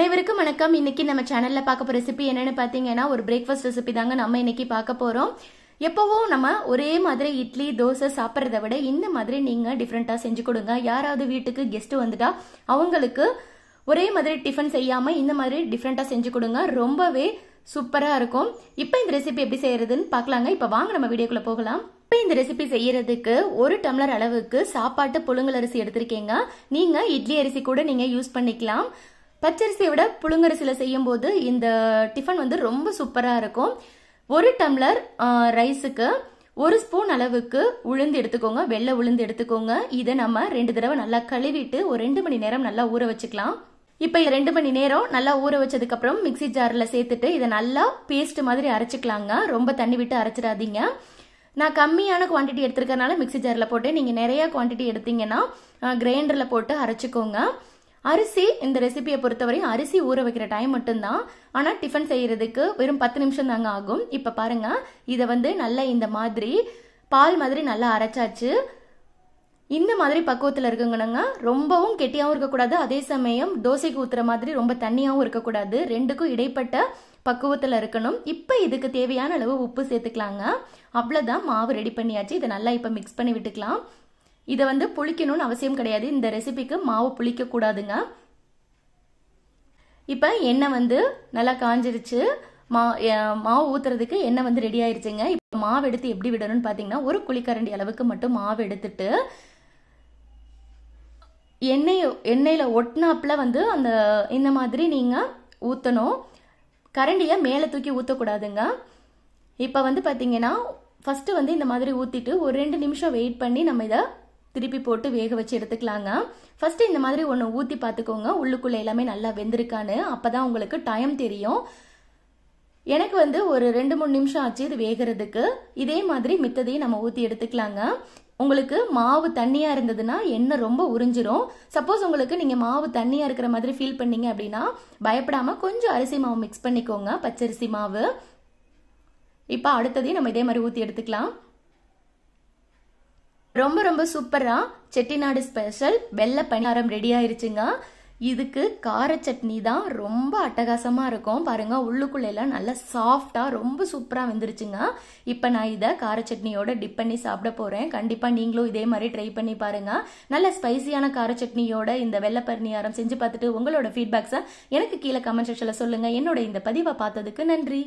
அனைவருக்கும் வணக்கம் இன்னைக்கு நம்ம சேனல்ல பார்க்க போற ரெசிபி என்னன்னு பாத்தீங்கன்னா ஒரு பிரேக்ஃபாஸ்ட் ரெசிபி தாங்க நம்ம இன்னைக்கு பார்க்க போறோம் எப்போவும் நம்ம ஒரே மாதிரி இட்லி தோசை சாப்பிட்றத விட இந்த மாதிரி நீங்கள் டிஃப்ரெண்ட்டாக செஞ்சு கொடுங்க யாராவது வீட்டுக்கு கெஸ்ட்டு வந்துட்டா அவங்களுக்கு ஒரே மாதிரி டிஃபன் செய்யாமல் இந்த மாதிரி டிஃப்ரெண்ட்டாக செஞ்சு கொடுங்க ரொம்பவே சூப்பராக இருக்கும் இப்போ இந்த ரெசிபி எப்படி செய்யறதுன்னு பார்க்கலாங்க இப்போ வாங்க நம்ம வீடியோக்குள்ளே போகலாம் இப்போ இந்த ரெசிபி செய்யறதுக்கு ஒரு டம்ளர் அளவுக்கு சாப்பாட்டு புழுங்கல் அரிசி எடுத்திருக்கீங்க நீங்கள் இட்லி அரிசி கூட நீங்கள் யூஸ் பண்ணிக்கலாம் பச்சரிசியை விட புழுங்கரிசியில் செய்யும்போது இந்த டிஃபன் வந்து ரொம்ப சூப்பராக இருக்கும் ஒரு டம்ளர் ரைஸுக்கு ஒரு ஸ்பூன் அளவுக்கு உளுந்து எடுத்துக்கோங்க வெள்ளை உளுந்து எடுத்துக்கோங்க இதை நம்ம ரெண்டு தடவை நல்லா கழுவிட்டு ஒரு ரெண்டு மணி நேரம் நல்லா ஊற வச்சுக்கலாம் இப்போ ரெண்டு மணி நேரம் நல்லா ஊற வச்சதுக்கப்புறம் மிக்சி ஜாரில் சேர்த்துட்டு இதை நல்லா பேஸ்ட் மாதிரி அரைச்சிக்கலாங்க ரொம்ப தண்ணி விட்டு அரைச்சிடாதீங்க நான் கம்மியான குவான்டிட்டி எடுத்துருக்கறனால மிக்சி ஜாரில் போட்டு நீங்கள் நிறையா குவான்டிட்டி எடுத்தீங்கன்னா கிரைண்டரில் போட்டு அரைச்சிக்கோங்க அரிசி இந்த ரெசிபியை பொறுத்தவரை அரிசி ஊற வைக்கிற டைம் மட்டும்தான் ஆனால் டிஃபன் செய்கிறதுக்கு வெறும் பத்து நிமிஷம் தாங்க ஆகும் இப்போ பாருங்கள் இதை வந்து நல்லா இந்த மாதிரி பால் மாதிரி நல்லா அரைச்சாச்சு இந்த மாதிரி பக்குவத்தில் இருக்குங்கனாங்க ரொம்பவும் கெட்டியாகவும் இருக்கக்கூடாது அதே சமயம் தோசைக்கு ஊற்றுற மாதிரி ரொம்ப தண்ணியாகவும் இருக்கக்கூடாது ரெண்டுக்கும் இடைப்பட்ட பக்குவத்தில் இருக்கணும் இப்போ இதுக்கு தேவையான அளவு உப்பு சேர்த்துக்கலாங்க அவ்வளோதான் மாவு ரெடி பண்ணியாச்சு இதை நல்லா இப்போ மிக்ஸ் பண்ணி விட்டுக்கலாம் இதை வந்து புளிக்கணும்னு அவசியம் கிடையாது இந்த ரெசிபிக்கு மாவு புளிக்க கூடாதுங்க இப்போ எண்ணெய் வந்து நல்லா காஞ்சிருச்சு மா மாவு ஊற்றுறதுக்கு எண்ணெய் வந்து ரெடி ஆயிருச்சுங்க இப்போ மாவு எடுத்து எப்படி விடணும்னு பார்த்தீங்கன்னா ஒரு குழிக்கரண்டி அளவுக்கு மட்டும் மாவு எடுத்துட்டு எண்ணெய் எண்ணெயில் ஒட்டினாப்புல வந்து அந்த இந்த மாதிரி நீங்கள் ஊற்றணும் கரண்டியை மேலே தூக்கி ஊற்றக்கூடாதுங்க இப்போ வந்து பார்த்தீங்கன்னா ஃபஸ்ட்டு வந்து இந்த மாதிரி ஊற்றிட்டு ஒரு ரெண்டு நிமிஷம் வெயிட் பண்ணி நம்ம இதை திருப்பி போட்டு வேக வச்சு எடுத்துக்கலாங்க ஃபர்ஸ்ட் இந்த மாதிரி ஒன்று ஊற்றி பார்த்துக்கோங்க உள்ளுக்குள்ளே எல்லாமே நல்லா வெந்திருக்கான்னு தான் உங்களுக்கு டைம் தெரியும் எனக்கு வந்து ஒரு ரெண்டு மூணு நிமிஷம் ஆச்சு இது வேகிறதுக்கு இதே மாதிரி மித்ததையும் நம்ம ஊற்றி எடுத்துக்கலாங்க உங்களுக்கு மாவு தண்ணியாக இருந்ததுன்னா எண்ணெய் ரொம்ப உறிஞ்சிரும் சப்போஸ் உங்களுக்கு நீங்கள் மாவு தண்ணியாக இருக்கிற மாதிரி ஃபீல் பண்ணீங்க அப்படின்னா பயப்படாமல் கொஞ்சம் அரிசி மாவு மிக்ஸ் பண்ணிக்கோங்க பச்சரிசி மாவு இப்போ அடுத்ததையும் நம்ம இதே மாதிரி ஊற்றி எடுத்துக்கலாம் ரொம்ப ரொம்ப சூப்பராக செட்டிநாடு ஸ்பெஷல் வெள்ளை பணியாரம் ரெடி ஆயிருச்சுங்க இதுக்கு கார சட்னி தான் ரொம்ப அட்டகாசமாக இருக்கும் பாருங்க எல்லாம் நல்லா சாஃப்டா ரொம்ப சூப்பராக வந்துருச்சுங்க இப்போ நான் இதை கார சட்னியோட டிப் பண்ணி சாப்பிட போகிறேன் கண்டிப்பாக நீங்களும் இதே மாதிரி ட்ரை பண்ணி பாருங்க நல்ல ஸ்பைசியான கார சட்னியோட இந்த வெள்ளப்பரிணியாரம் செஞ்சு பார்த்துட்டு உங்களோட ஃபீட்பேக்ஸை எனக்கு கீழே கமெண்ட் செக்ஷன்ல சொல்லுங்கள் என்னோட இந்த பதிவை பார்த்ததுக்கு நன்றி